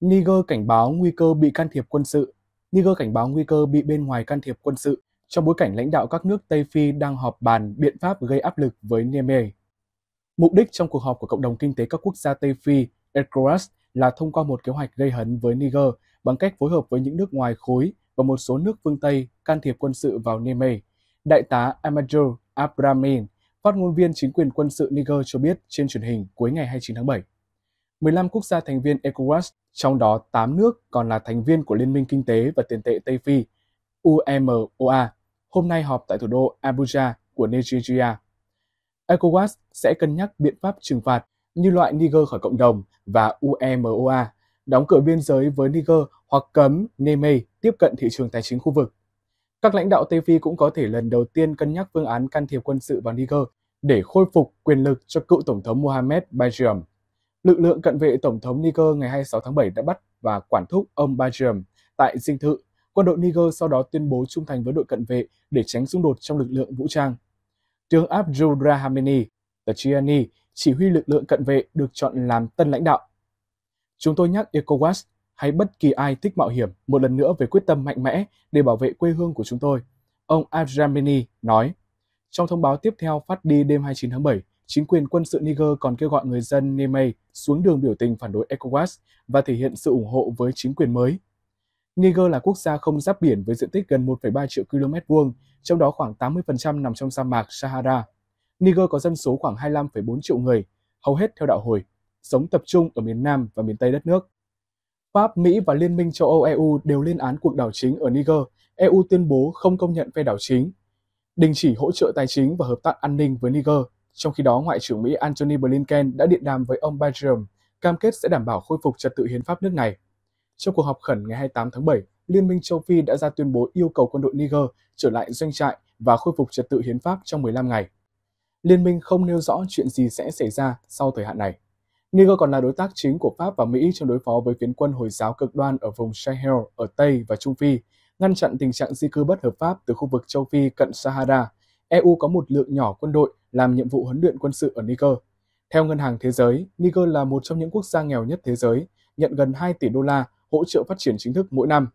Niger cảnh báo nguy cơ bị can thiệp quân sự. Niger cảnh báo nguy cơ bị bên ngoài can thiệp quân sự trong bối cảnh lãnh đạo các nước Tây Phi đang họp bàn biện pháp gây áp lực với Niamey. Mục đích trong cuộc họp của Cộng đồng Kinh tế các quốc gia Tây Phi ECOWAS là thông qua một kế hoạch gây hấn với Niger bằng cách phối hợp với những nước ngoài khối và một số nước phương Tây can thiệp quân sự vào Niamey. Đại tá Amadou Abramin, phát ngôn viên chính quyền quân sự Niger cho biết trên truyền hình cuối ngày 29 tháng 7. 15 quốc gia thành viên ECOWAS, trong đó 8 nước còn là thành viên của Liên minh Kinh tế và Tiền tệ Tây Phi, UMOA, hôm nay họp tại thủ đô Abuja của Nigeria. ECOWAS sẽ cân nhắc biện pháp trừng phạt như loại Niger khỏi cộng đồng và UMOA, đóng cửa biên giới với Niger hoặc cấm Niamey tiếp cận thị trường tài chính khu vực. Các lãnh đạo Tây Phi cũng có thể lần đầu tiên cân nhắc phương án can thiệp quân sự vào Niger để khôi phục quyền lực cho cựu Tổng thống Mohamed Bajram. Lực lượng cận vệ Tổng thống Niger ngày 26 tháng 7 đã bắt và quản thúc ông Bajem tại dinh thự. Quân đội Niger sau đó tuyên bố trung thành với đội cận vệ để tránh xung đột trong lực lượng vũ trang. Tướng Abdul Rahmani Tachiani chỉ huy lực lượng cận vệ được chọn làm tân lãnh đạo. Chúng tôi nhắc ECOWAS hay bất kỳ ai thích mạo hiểm một lần nữa về quyết tâm mạnh mẽ để bảo vệ quê hương của chúng tôi, ông Abdramini nói. Trong thông báo tiếp theo phát đi đêm 29 tháng 7, chính quyền quân sự Niger còn kêu gọi người dân Niamey xuống đường biểu tình phản đối ECOWAS và thể hiện sự ủng hộ với chính quyền mới. Niger là quốc gia không giáp biển với diện tích gần 1,3 triệu km vuông, trong đó khoảng 80% nằm trong sa mạc Sahara. Niger có dân số khoảng 25,4 triệu người, hầu hết theo đạo Hồi, sống tập trung ở miền Nam và miền Tây đất nước. Pháp, Mỹ và Liên minh châu Âu EU đều lên án cuộc đảo chính ở Niger. EU tuyên bố không công nhận phe đảo chính, đình chỉ hỗ trợ tài chính và hợp tác an ninh với Niger – trong khi đó, Ngoại trưởng Mỹ Antony Blinken đã điện đàm với ông Biden, cam kết sẽ đảm bảo khôi phục trật tự hiến pháp nước này. Trong cuộc họp khẩn ngày 28 tháng 7, Liên minh châu Phi đã ra tuyên bố yêu cầu quân đội Niger trở lại doanh trại và khôi phục trật tự hiến pháp trong 15 ngày. Liên minh không nêu rõ chuyện gì sẽ xảy ra sau thời hạn này. Niger còn là đối tác chính của Pháp và Mỹ trong đối phó với phiến quân Hồi giáo cực đoan ở vùng Sahel ở Tây và Trung Phi, ngăn chặn tình trạng di cư bất hợp pháp từ khu vực châu Phi cận Sahara. EU có một lượng nhỏ quân đội làm nhiệm vụ huấn luyện quân sự ở Niger. Theo Ngân hàng Thế giới, Niger là một trong những quốc gia nghèo nhất thế giới, nhận gần 2 tỷ đô la hỗ trợ phát triển chính thức mỗi năm.